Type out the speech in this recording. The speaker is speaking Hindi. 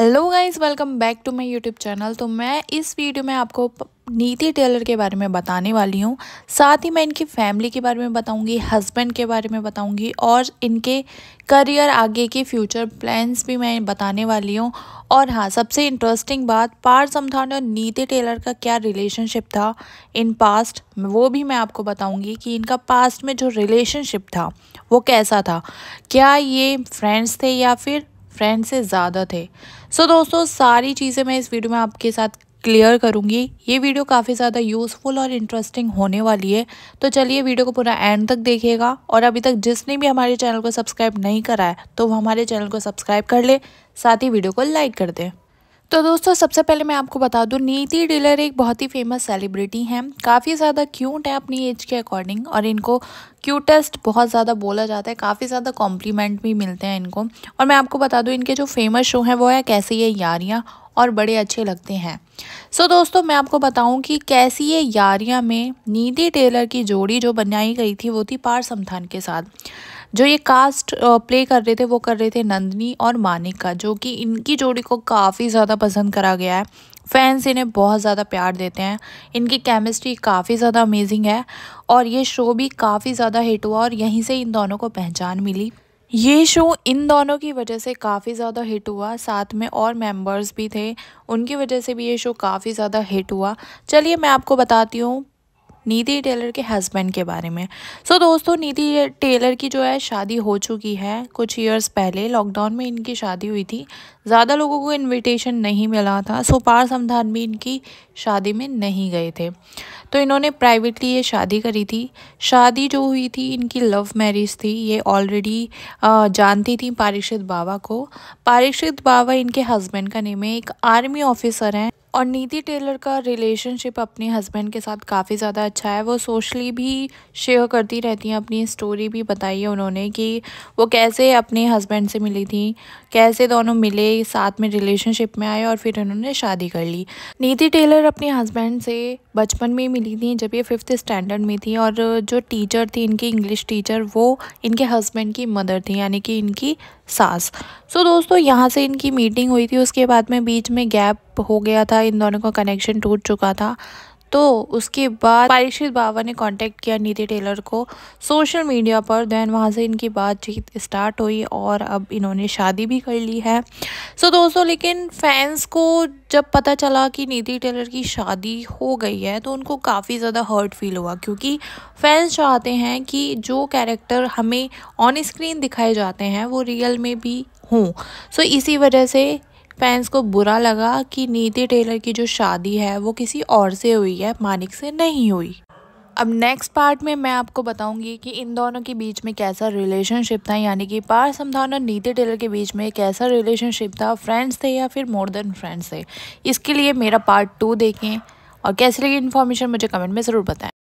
hello guys welcome back to my YouTube channel तो मैं इस वीडियो में आपको नीति टेलर के बारे में बताने वाली हूँ साथ ही मैं इनकी फैमिली के बारे में बताऊँगी हस्बैंड के बारे में बताऊँगी और इनके करियर आगे के फ्यूचर प्लान्स भी मैं बताने वाली हूँ और हाँ सबसे इंटरेस्टिंग बात पार समथान और नीति टेलर का क्या रिलेशनशिप था इन पास्ट वो भी मैं आपको बताऊँगी कि इनका पास्ट में जो रिलेशनशिप था वो कैसा था क्या ये फ्रेंड्स थे या फिर फ्रेंड से ज़्यादा थे सो दोस्तों सारी चीज़ें मैं इस वीडियो में आपके साथ क्लियर करूँगी ये वीडियो काफ़ी ज़्यादा यूज़फुल और इंटरेस्टिंग होने वाली है तो चलिए वीडियो को पूरा एंड तक देखिएगा और अभी तक जिसने भी हमारे चैनल को सब्सक्राइब नहीं करा है तो वो हमारे चैनल को सब्सक्राइब कर ले साथ ही वीडियो को लाइक कर दें तो दोस्तों सबसे पहले मैं आपको बता दूं नीति डीलर एक बहुत ही फेमस सेलिब्रिटी हैं काफ़ी ज़्यादा क्यूट है अपनी एज के अकॉर्डिंग और इनको क्यूटेस्ट बहुत ज़्यादा बोला जाता है काफ़ी ज़्यादा कॉम्प्लीमेंट भी मिलते हैं इनको और मैं आपको बता दूं इनके जो फेमस शो हैं वो है कैसी ये यारियाँ और बड़े अच्छे लगते हैं सो so, दोस्तों मैं आपको बताऊं कि कैसी ये यारियाँ में नीति टेलर की जोड़ी जो बनाई गई थी वो थी पार समथान के साथ जो ये कास्ट प्ले uh, कर रहे थे वो कर रहे थे नंदनी और मानिका जो कि इनकी जोड़ी को काफ़ी ज़्यादा पसंद करा गया है फैंस इन्हें बहुत ज़्यादा प्यार देते हैं इनकी केमिस्ट्री काफ़ी ज़्यादा अमेजिंग है और ये शो भी काफ़ी ज़्यादा हिट हुआ और यहीं से इन दोनों को पहचान मिली ये शो इन दोनों की वजह से काफ़ी ज़्यादा हिट हुआ साथ में और मेंबर्स भी थे उनकी वजह से भी ये शो काफ़ी ज़्यादा हिट हुआ चलिए मैं आपको बताती हूँ नीति टेलर के हस्बैंड के बारे में सो so, दोस्तों नीति टेलर की जो है शादी हो चुकी है कुछ ईयर्स पहले लॉकडाउन में इनकी शादी हुई थी ज़्यादा लोगों को इनविटेशन नहीं मिला था सो पार समान भी इनकी शादी में नहीं गए थे तो इन्होंने प्राइवेटली ये शादी करी थी शादी जो हुई थी इनकी लव मैरिज थी ये ऑलरेडी जानती थी पारिषद बाबा को पारीक्षित बाबा इनके हस्बैंड का नेम है एक आर्मी ऑफिसर हैं और नीति टेलर का रिलेशनशिप अपने हस्बैंड के साथ काफ़ी ज़्यादा अच्छा है वो सोशली भी शेयर करती रहती हैं अपनी स्टोरी भी बताई है उन्होंने कि वो कैसे अपने हस्बैंड से मिली थी कैसे दोनों मिले साथ में रिलेशनशिप में आए और फिर उन्होंने शादी कर ली नीति टेलर अपने हस्बैंड से बचपन में मिली थी जब ये फिफ्थ स्टैंडर्ड में थी और जो टीचर थी इनकी इंग्लिश टीचर वो इनके हस्बैंड की मदर थी यानी कि इनकी सास सो so, दोस्तों यहाँ से इनकी मीटिंग हुई थी उसके बाद में बीच में गैप हो गया था था इन दोनों का कनेक्शन टूट चुका था तो उसके बाद परीक्षित बाबा ने कांटेक्ट किया नीति टेलर को सोशल मीडिया पर दैन वहाँ से इनकी बातचीत स्टार्ट हुई और अब इन्होंने शादी भी कर ली है सो so, दोस्तों लेकिन फैंस को जब पता चला कि नीति टेलर की शादी हो गई है तो उनको काफ़ी ज़्यादा हर्ट फील हुआ क्योंकि फैंस चाहते हैं कि जो कैरेक्टर हमें ऑन स्क्रीन दिखाए जाते हैं वो रियल में भी हूँ सो so, इसी वजह से फैंस को बुरा लगा कि नीति टेलर की जो शादी है वो किसी और से हुई है मानिक से नहीं हुई अब नेक्स्ट पार्ट में मैं आपको बताऊंगी कि इन दोनों के बीच में कैसा रिलेशनशिप था यानी कि पार समान और नीति टेलर के बीच में कैसा रिलेशनशिप था फ्रेंड्स थे या फिर मोर देन फ्रेंड्स थे इसके लिए मेरा पार्ट टू देखें और कैसे लगी इन्फॉर्मेशन मुझे कमेंट में ज़रूर बताएँ